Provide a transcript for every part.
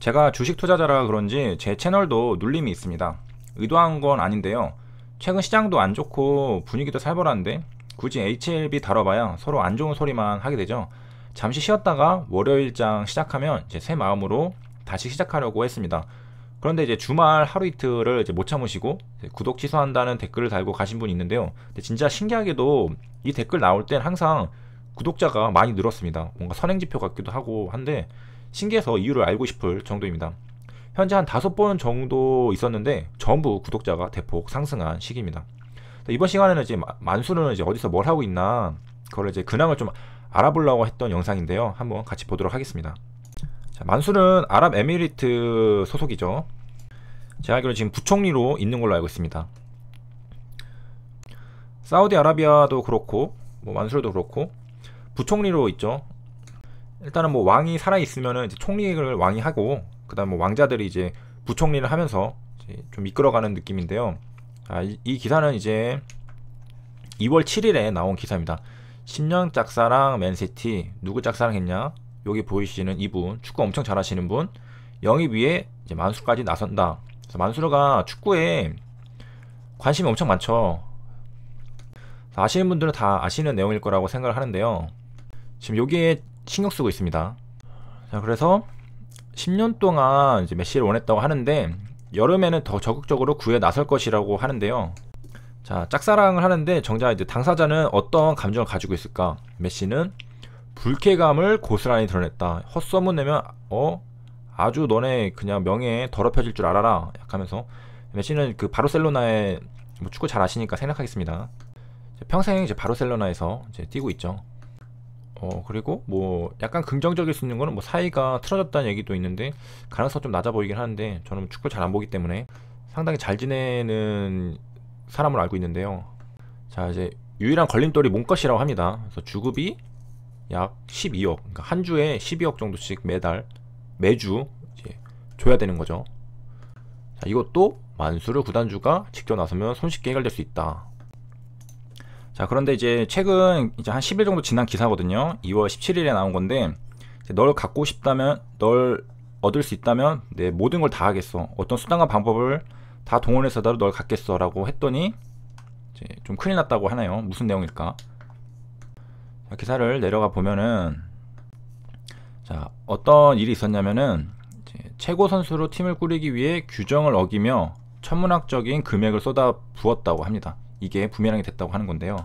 제가 주식 투자자라 그런지 제 채널도 눌림이 있습니다. 의도한 건 아닌데요. 최근 시장도 안 좋고 분위기도 살벌한데 굳이 HLB 다뤄봐야 서로 안 좋은 소리만 하게 되죠. 잠시 쉬었다가 월요일장 시작하면 이제 새 마음으로 다시 시작하려고 했습니다. 그런데 이제 주말 하루 이틀을 이제 못 참으시고 구독 취소한다는 댓글을 달고 가신 분이 있는데요. 근데 진짜 신기하게도 이 댓글 나올 땐 항상 구독자가 많이 늘었습니다. 뭔가 선행지표 같기도 하고 한데 신기해서 이유를 알고 싶을 정도입니다. 현재 한 다섯 번 정도 있었는데 전부 구독자가 대폭 상승한 시기입니다. 이번 시간에는 이제 만수는 이제 어디서 뭘 하고 있나 그걸 이제 근황을 좀 알아보려고 했던 영상인데요. 한번 같이 보도록 하겠습니다. 자, 만수는 아랍에미리트 소속이죠. 제가 알기로 지금 부총리로 있는 걸로 알고 있습니다. 사우디아라비아도 그렇고 뭐 만수르도 그렇고 부총리로 있죠. 일단은 뭐 왕이 살아 있으면은 총리를 왕이 하고 그다음 뭐 왕자들이 이제 부총리를 하면서 이제 좀 이끌어가는 느낌인데요. 아, 이, 이, 기사는 이제 2월 7일에 나온 기사입니다. 신년 짝사랑 맨시티 누구 짝사랑했냐? 여기 보이시는 이분 축구 엄청 잘하시는 분 영입 위에 이제 만수까지 나선다. 그래서 만수르가 축구에 관심이 엄청 많죠. 아시는 분들은 다 아시는 내용일 거라고 생각을 하는데요. 지금 여기에 신경 쓰고 있습니다. 자, 그래서 10년 동안 이제 메시를 원했다고 하는데 여름에는 더 적극적으로 구해 나설 것이라고 하는데요. 자, 짝사랑을 하는데 정작 이제 당사자는 어떤 감정을 가지고 있을까? 메시는 불쾌감을 고스란히 드러냈다. 헛소문 내면 어 아주 너네 그냥 명예에 더럽혀질 줄 알아라. 약하면서 메시는 그 바르셀로나의 뭐 축구 잘 아시니까 생각하겠습니다. 평생 이제 바르셀로나에서 이제 뛰고 있죠. 어, 그리고 뭐 약간 긍정적일 수 있는 거는 뭐 사이가 틀어졌다는 얘기도 있는데 가능성 좀 낮아 보이긴 하는데 저는 축구 잘 안 보기 때문에 상당히 잘 지내는 사람을 알고 있는데요. 자 이제 유일한 걸림돌이 몸값이라고 합니다. 그래서 주급이 약 12억, 그러니까 한 주에 12억 정도씩 매달 매주 이제 줘야 되는 거죠. 자, 이것도 만수르 구단주가 직접 나서면 손쉽게 해결될 수 있다. 자, 그런데 이제 최근 이제 한 10일 정도 지난 기사거든요. 2월 17일에 나온 건데 널 갖고 싶다면 널 얻을 수 있다면 내 모든 걸 다 하겠어. 어떤 수단과 방법을 다 동원해서라도 널 갖겠어라고 했더니 이제 좀 큰일 났다고 하나요. 무슨 내용일까? 자, 기사를 내려가 보면은 자, 어떤 일이 있었냐면은 최고 선수로 팀을 꾸리기 위해 규정을 어기며 천문학적인 금액을 쏟아 부었다고 합니다. 이게 부메랑이 됐다고 하는 건데요.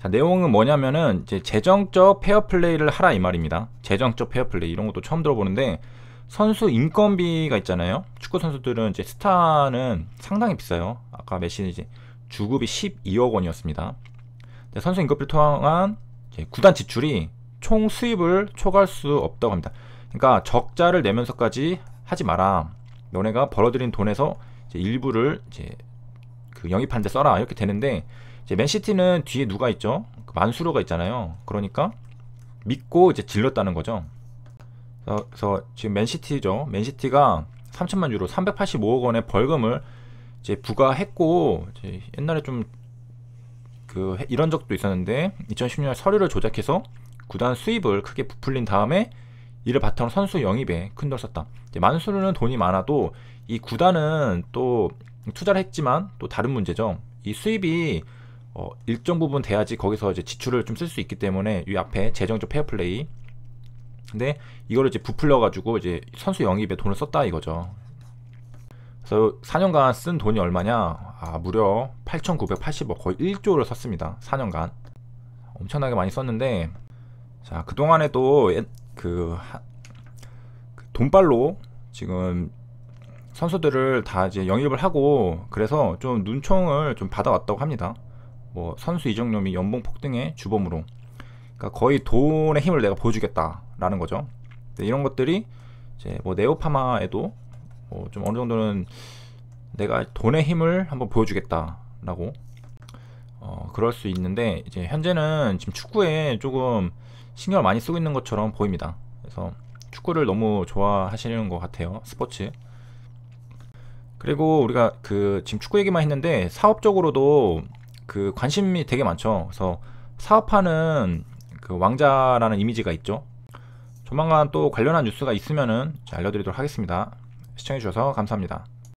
자, 내용은 뭐냐면은 이제 재정적 페어 플레이를 하라 이 말입니다. 재정적 페어 플레이 이런 것도 처음 들어보는데 선수 인건비가 있잖아요. 축구 선수들은 이제 스타는 상당히 비싸요. 아까 메시는 이제 주급이 12억 원이었습니다. 선수 인건비를 통한 구단 지출이 총 수입을 초과할 수 없다고 합니다. 그러니까 적자를 내면서까지 하지 마라. 너네가 벌어들인 돈에서 일부를 이제 그 영입하는데 써라 이렇게 되는데 이제 맨시티는 뒤에 누가 있죠? 그 만수로가 있잖아요. 그러니까 믿고 이제 질렀다는 거죠. 그래서 지금 맨시티죠. 맨시티가 3천만 유로 385억 원의 벌금을 이제 부과했고 이제 옛날에 좀 그 이런 적도 있었는데 2016년 서류를 조작해서 구단 수입을 크게 부풀린 다음에 이를 바탕으로 선수 영입에 큰 돈 썼다. 이제 만수르는 돈이 많아도 이 구단은 또 투자를 했지만 또 다른 문제죠. 이 수입이 어, 일정 부분 돼야지 거기서 이제 지출을 좀 쓸 수 있기 때문에 이 앞에 재정적 페어플레이. 근데 이거를 이제 부풀려 가지고 이제 선수 영입에 돈을 썼다 이거죠. 그래서 4년간 쓴 돈이 얼마냐? 아, 무려 8,980억 거의 1조를 썼습니다. 4년간. 엄청나게 많이 썼는데 자, 그동안에도 그, 그돈발로 지금 선수들을 다 이제 영입을 하고 그래서 좀 눈총을 좀 받아왔다고 합니다. 뭐 선수 이적료이 연봉 폭등의 주범으로 그러니까 거의 돈의 힘을 내가 보여주겠다라는 거죠. 이런 것들이 이제 뭐 네오파마에도 뭐좀 어느 정도는 내가 돈의 힘을 한번 보여주겠다라고 어 그럴 수 있는데 이제 현재는 지금 축구에 조금 신경을 많이 쓰고 있는 것처럼 보입니다. 그래서 축구를 너무 좋아하시는 것 같아요. 스포츠. 그리고 우리가 그 지금 축구 얘기만 했는데 사업적으로도 그 관심이 되게 많죠. 그래서 사업하는 그 왕자라는 이미지가 있죠. 조만간 또 관련한 뉴스가 있으면은 알려드리도록 하겠습니다. 시청해주셔서 감사합니다.